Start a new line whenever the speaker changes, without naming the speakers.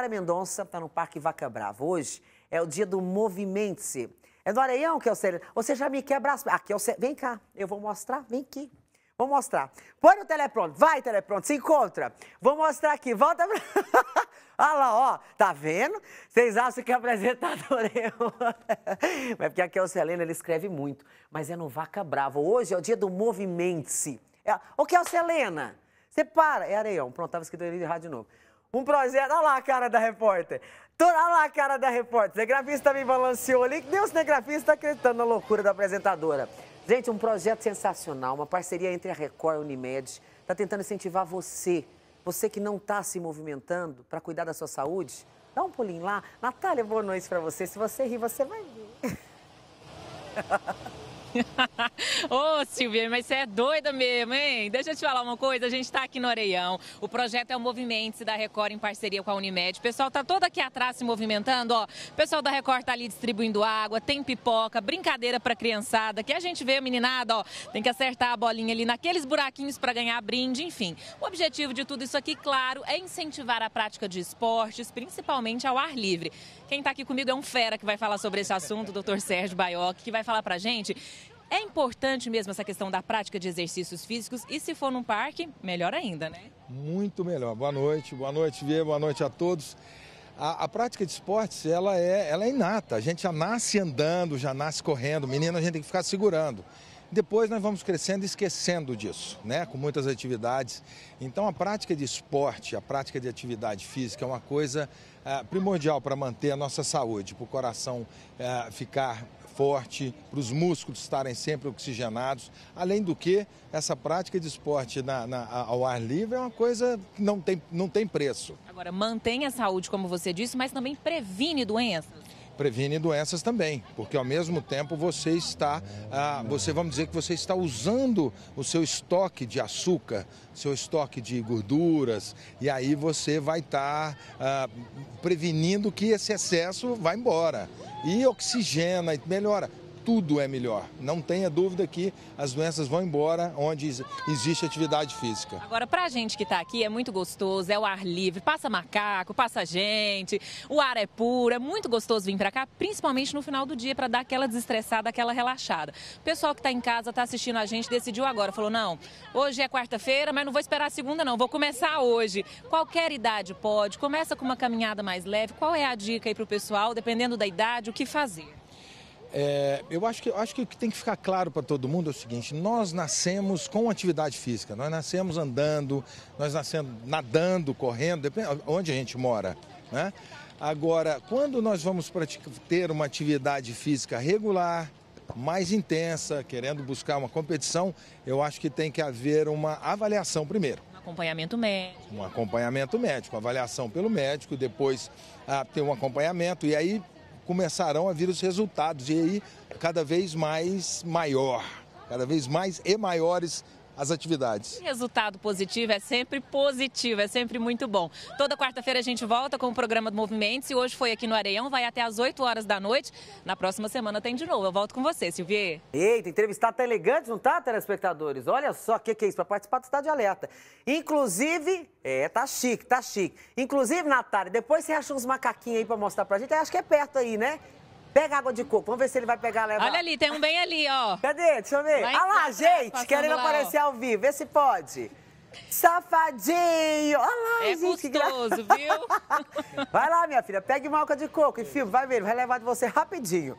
Natália Mendonça está no Parque Vaca Brava. Hoje é o dia do Movimente-se. É no Areião que é o Sereno. Você já me quebra abraço? Aqui é o Vem cá, eu vou mostrar. Vem aqui. Vou mostrar. Põe no telepronto. Vai, telepronto. se encontra. Vou mostrar aqui. Volta pra... Olha lá, ó. Tá vendo? Vocês acham que é apresentador eu? Mas porque aqui é o Celena, ele escreve muito. Mas é no Vaca Brava. Hoje é o dia do Movimente-se. É... O que é o Celena? Você para. É Areião. Pronto, tava escrito ali de rádio de novo um projeto. Olha lá a cara da repórter. Olha lá a cara da repórter. O cinegrafista me balanceou ali, que nem o cinegrafista acreditando na loucura da apresentadora. Gente, um projeto sensacional, uma parceria entre a Record e a Unimed. Está tentando incentivar você, você que não está se movimentando para cuidar da sua saúde. Dá um pulinho lá. Natália, boa noite para você. Se você rir, você vai ver.
Ô oh, Silvia, mas você é doida mesmo, hein? Deixa eu te falar uma coisa, a gente está aqui no Areião. O projeto é o Movimento da Record em parceria com a Unimed. O pessoal tá todo aqui atrás se movimentando, ó. O pessoal da Record tá ali distribuindo água, tem pipoca, brincadeira pra criançada. que a gente vê a meninada, ó, tem que acertar a bolinha ali naqueles buraquinhos para ganhar brinde, enfim. O objetivo de tudo isso aqui, claro, é incentivar a prática de esportes, principalmente ao ar livre. Quem está aqui comigo é um fera que vai falar sobre esse assunto, o doutor Sérgio Baioc, que vai falar pra gente é importante mesmo essa questão da prática de exercícios físicos e se for num parque, melhor ainda, né?
Muito melhor. Boa noite, boa noite, Vê, boa noite a todos. A, a, prática de esportes, ela é, ela é inata. A gente já nasce andando, já nasce correndo. Menino, a gente tem que ficar segurando. Depois nós vamos crescendo e esquecendo disso, né? Com muitas atividades. Então a prática de esporte, a prática de atividade física é uma coisa eh, primordial para manter a nossa saúde, para o coração eh, ficar forte, para os músculos estarem sempre oxigenados. Além do que, essa prática de esporte na, na, ao ar livre é uma coisa que não tem, não tem preço.
Agora, mantém a saúde, como você disse, mas também previne doenças
previne doenças também, porque ao mesmo tempo você está, ah, você vamos dizer que você está usando o seu estoque de açúcar, seu estoque de gorduras, e aí você vai estar tá, ah, prevenindo que esse excesso vá embora e oxigena e melhora tudo é melhor. Não tenha dúvida que as doenças vão embora onde existe atividade física.
Agora, para a gente que está aqui, é muito gostoso, é o ar livre, passa macaco, passa gente, o ar é puro, é muito gostoso vir para cá, principalmente no final do dia, para dar aquela desestressada, aquela relaxada. O pessoal que está em casa, está assistindo a gente, decidiu agora, falou, não, hoje é quarta-feira, mas não vou esperar a segunda não, vou começar hoje. Qualquer idade pode, começa com uma caminhada mais leve, qual é a dica aí para o pessoal, dependendo da idade, o que fazer?
É, eu acho que, acho que o que tem que ficar claro para todo mundo é o seguinte: nós nascemos com atividade física, nós nascemos andando, nós nascemos nadando, correndo, depende onde a gente mora. Né? Agora, quando nós vamos ter uma atividade física regular, mais intensa, querendo buscar uma competição, eu acho que tem que haver uma avaliação primeiro. Um
acompanhamento médico.
Um acompanhamento médico, avaliação pelo médico, depois ah, ter um acompanhamento e aí começarão a vir os resultados. E aí, cada vez mais maior, cada vez mais e maiores as atividades.
Resultado positivo é sempre positivo, é sempre muito bom. Toda quarta-feira a gente volta com o programa do Movimento e hoje foi aqui no Areião, vai até às 8 horas da noite. Na próxima semana tem de novo. Eu volto com você, Silvier.
Eita, entrevistar tá elegante, não tá, telespectadores? Olha só o que, que é isso, para participar do Estado de Alerta. Inclusive, é, tá chique, tá chique. Inclusive, Natália, depois você acha uns macaquinhos aí para mostrar pra gente, acho que é perto aí, né? Pega água de coco. Vamos ver se ele vai pegar leva. Olha
ali, tem um bem ali, ó.
Cadê? Deixa eu ver. Olha lá, gente, querendo lá, aparecer ó. ao vivo. Vê se pode. Safadinho! Olha lá, é gente, gostoso, viu? Vai lá, minha filha, pegue uma alca de coco e filme, vai ver, vai levar de você rapidinho.